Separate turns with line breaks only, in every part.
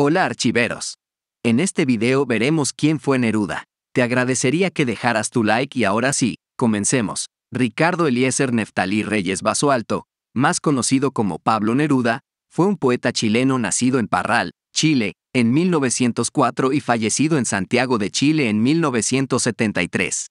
Hola archiveros. En este video veremos quién fue Neruda. Te agradecería que dejaras tu like y ahora sí, comencemos. Ricardo Eliezer Neftalí Reyes Basoalto, más conocido como Pablo Neruda, fue un poeta chileno nacido en Parral, Chile, en 1904 y fallecido en Santiago de Chile en 1973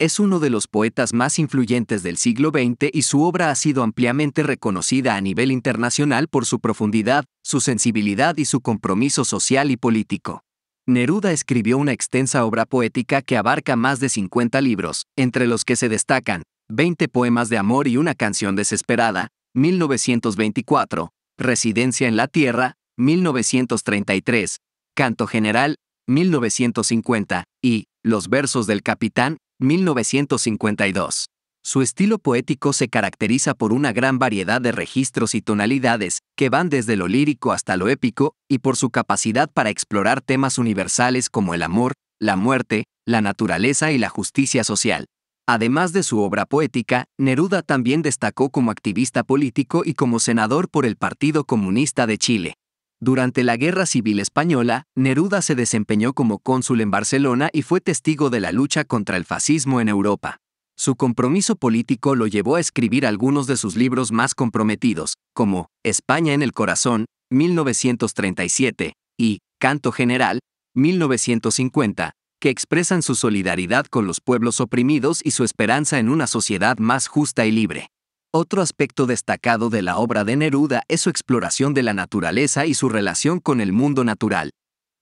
es uno de los poetas más influyentes del siglo XX y su obra ha sido ampliamente reconocida a nivel internacional por su profundidad, su sensibilidad y su compromiso social y político. Neruda escribió una extensa obra poética que abarca más de 50 libros, entre los que se destacan 20 poemas de amor y una canción desesperada, 1924, Residencia en la Tierra, 1933, Canto General, 1950, y Los versos del Capitán, 1952. Su estilo poético se caracteriza por una gran variedad de registros y tonalidades, que van desde lo lírico hasta lo épico, y por su capacidad para explorar temas universales como el amor, la muerte, la naturaleza y la justicia social. Además de su obra poética, Neruda también destacó como activista político y como senador por el Partido Comunista de Chile. Durante la Guerra Civil Española, Neruda se desempeñó como cónsul en Barcelona y fue testigo de la lucha contra el fascismo en Europa. Su compromiso político lo llevó a escribir algunos de sus libros más comprometidos, como España en el Corazón, 1937, y Canto General, 1950, que expresan su solidaridad con los pueblos oprimidos y su esperanza en una sociedad más justa y libre. Otro aspecto destacado de la obra de Neruda es su exploración de la naturaleza y su relación con el mundo natural.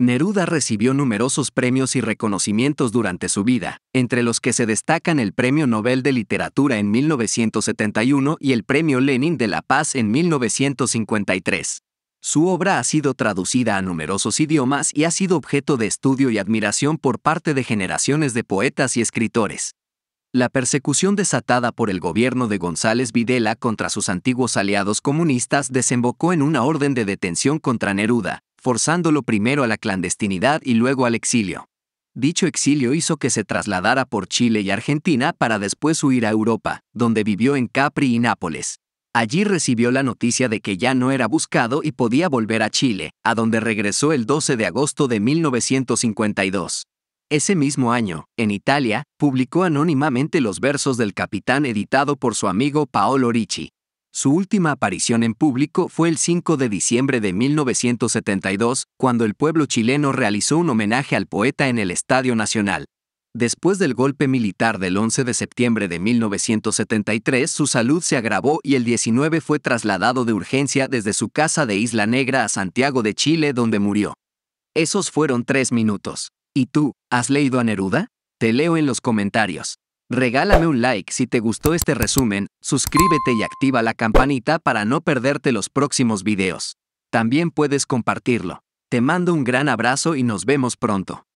Neruda recibió numerosos premios y reconocimientos durante su vida, entre los que se destacan el Premio Nobel de Literatura en 1971 y el Premio Lenin de la Paz en 1953. Su obra ha sido traducida a numerosos idiomas y ha sido objeto de estudio y admiración por parte de generaciones de poetas y escritores. La persecución desatada por el gobierno de González Videla contra sus antiguos aliados comunistas desembocó en una orden de detención contra Neruda, forzándolo primero a la clandestinidad y luego al exilio. Dicho exilio hizo que se trasladara por Chile y Argentina para después huir a Europa, donde vivió en Capri y Nápoles. Allí recibió la noticia de que ya no era buscado y podía volver a Chile, a donde regresó el 12 de agosto de 1952. Ese mismo año, en Italia, publicó anónimamente los versos del capitán editado por su amigo Paolo Ricci. Su última aparición en público fue el 5 de diciembre de 1972, cuando el pueblo chileno realizó un homenaje al poeta en el Estadio Nacional. Después del golpe militar del 11 de septiembre de 1973, su salud se agravó y el 19 fue trasladado de urgencia desde su casa de Isla Negra a Santiago de Chile, donde murió. Esos fueron tres minutos. ¿Y tú, has leído a Neruda? Te leo en los comentarios. Regálame un like si te gustó este resumen, suscríbete y activa la campanita para no perderte los próximos videos. También puedes compartirlo. Te mando un gran abrazo y nos vemos pronto.